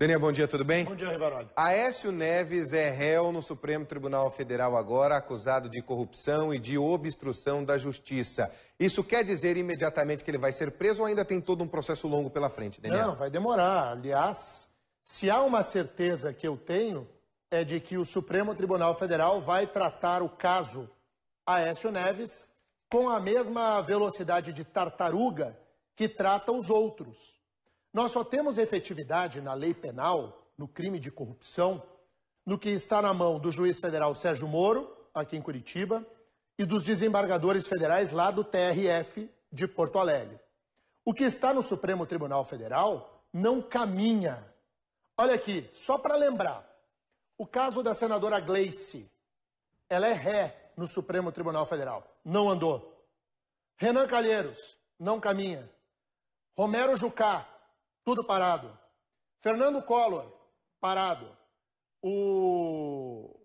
Daniel, bom dia, tudo bem? Bom dia, Rivaroli. Aécio Neves é réu no Supremo Tribunal Federal agora, acusado de corrupção e de obstrução da justiça. Isso quer dizer imediatamente que ele vai ser preso ou ainda tem todo um processo longo pela frente, Daniel? Não, vai demorar. Aliás, se há uma certeza que eu tenho, é de que o Supremo Tribunal Federal vai tratar o caso Aécio Neves com a mesma velocidade de tartaruga que trata os outros. Nós só temos efetividade na lei penal, no crime de corrupção, no que está na mão do juiz federal Sérgio Moro, aqui em Curitiba, e dos desembargadores federais lá do TRF de Porto Alegre. O que está no Supremo Tribunal Federal não caminha. Olha aqui, só para lembrar, o caso da senadora Gleice, ela é ré no Supremo Tribunal Federal, não andou. Renan Calheiros, não caminha. Romero Jucá, tudo parado. Fernando Collor, parado. O...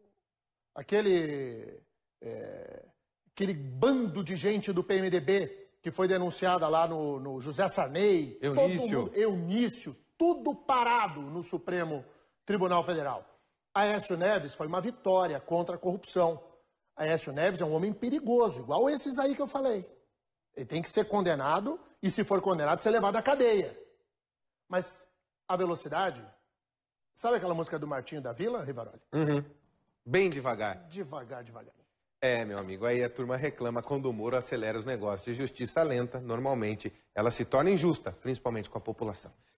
Aquele... É... Aquele bando de gente do PMDB que foi denunciada lá no, no José Sanei. Eunício. Mundo, Eunício, tudo parado no Supremo Tribunal Federal. Aécio Neves foi uma vitória contra a corrupção. Aécio Neves é um homem perigoso, igual esses aí que eu falei. Ele tem que ser condenado e, se for condenado, ser levado à cadeia. Mas a velocidade. Sabe aquela música do Martinho da Vila, Rivaroli? Uhum. Bem devagar. Devagar, devagar. É, meu amigo, aí a turma reclama quando o muro acelera os negócios. E justiça lenta, normalmente, ela se torna injusta, principalmente com a população.